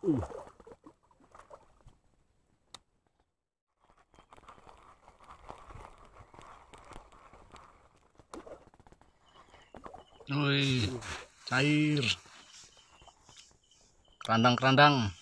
Uh. cair. Kerandang-kerandang.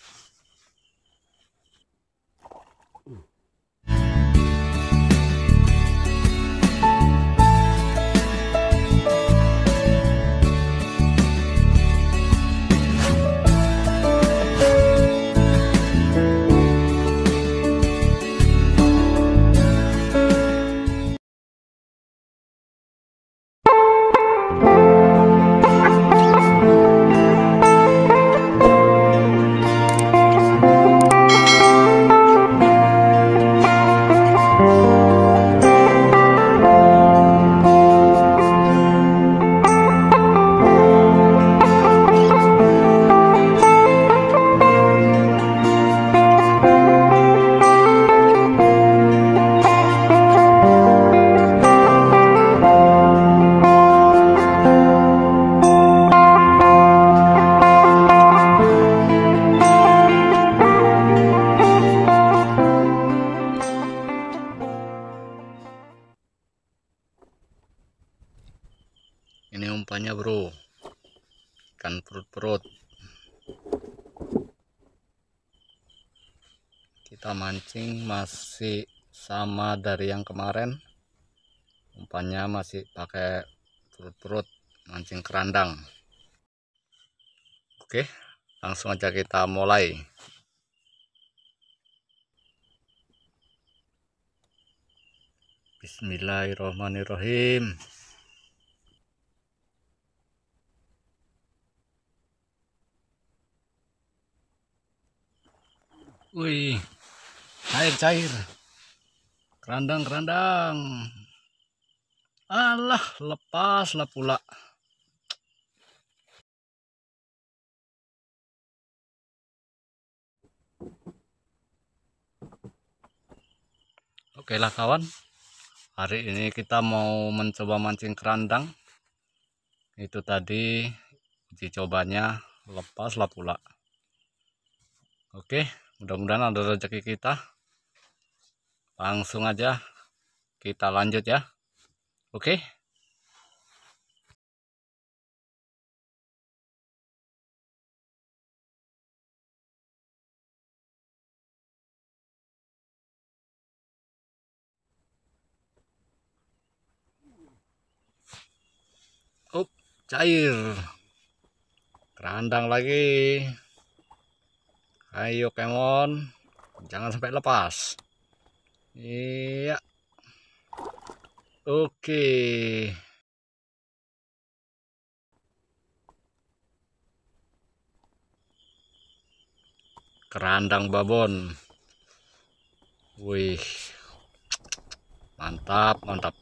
perut-perut kita mancing masih sama dari yang kemarin umpannya masih pakai perut-perut mancing kerandang oke langsung aja kita mulai Bismillahirrahmanirrahim Wih, cair cair. Kerandang kerandang. Alah, lepaslah pula. Oke lah kawan, hari ini kita mau mencoba mancing kerandang. Itu tadi uji cobanya lepaslah pula. Oke mudah-mudahan ada rezeki kita langsung aja kita lanjut ya oke okay? up cair kerandang lagi ayo kemon jangan sampai lepas iya oke kerandang babon wih mantap mantap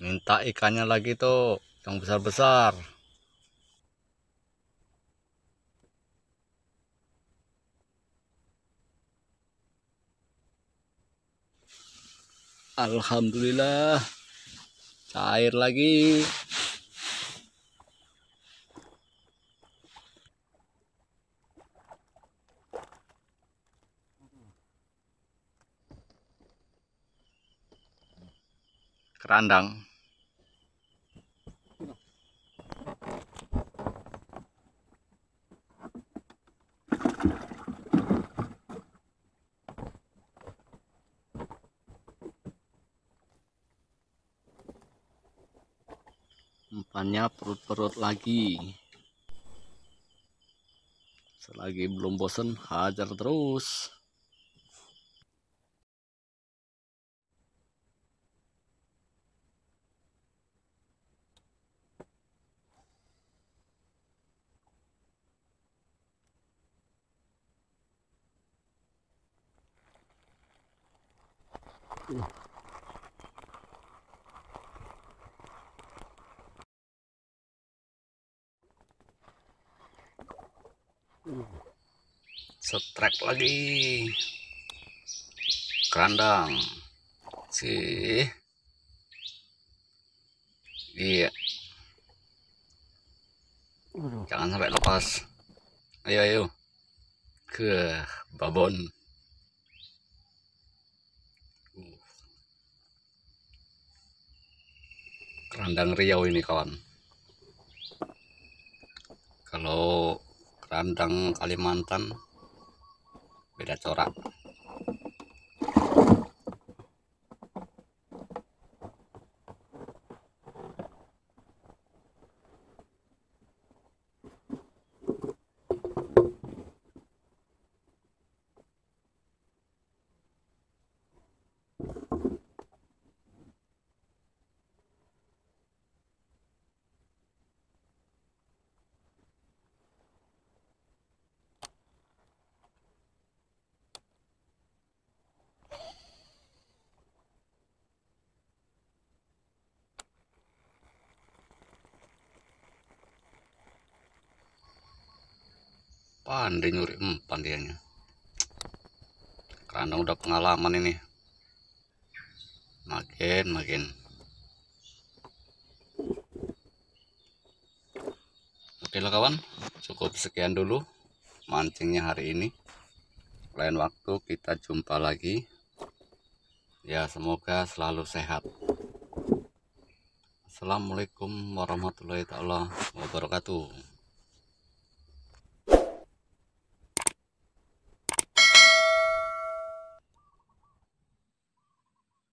minta ikannya lagi tuh yang besar-besar Alhamdulillah cair lagi kerandang depannya perut-perut lagi selagi belum bosen hajar terus Yeah. setrek lagi kandang sih iya jangan sampai lepas ayo ayo ke babon kandang riau ini kawan Kandang Kalimantan beda corak pandai nyuri empan dianya karena udah pengalaman ini makin makin oke lah kawan cukup sekian dulu mancingnya hari ini lain waktu kita jumpa lagi ya semoga selalu sehat Assalamualaikum warahmatullahi wabarakatuh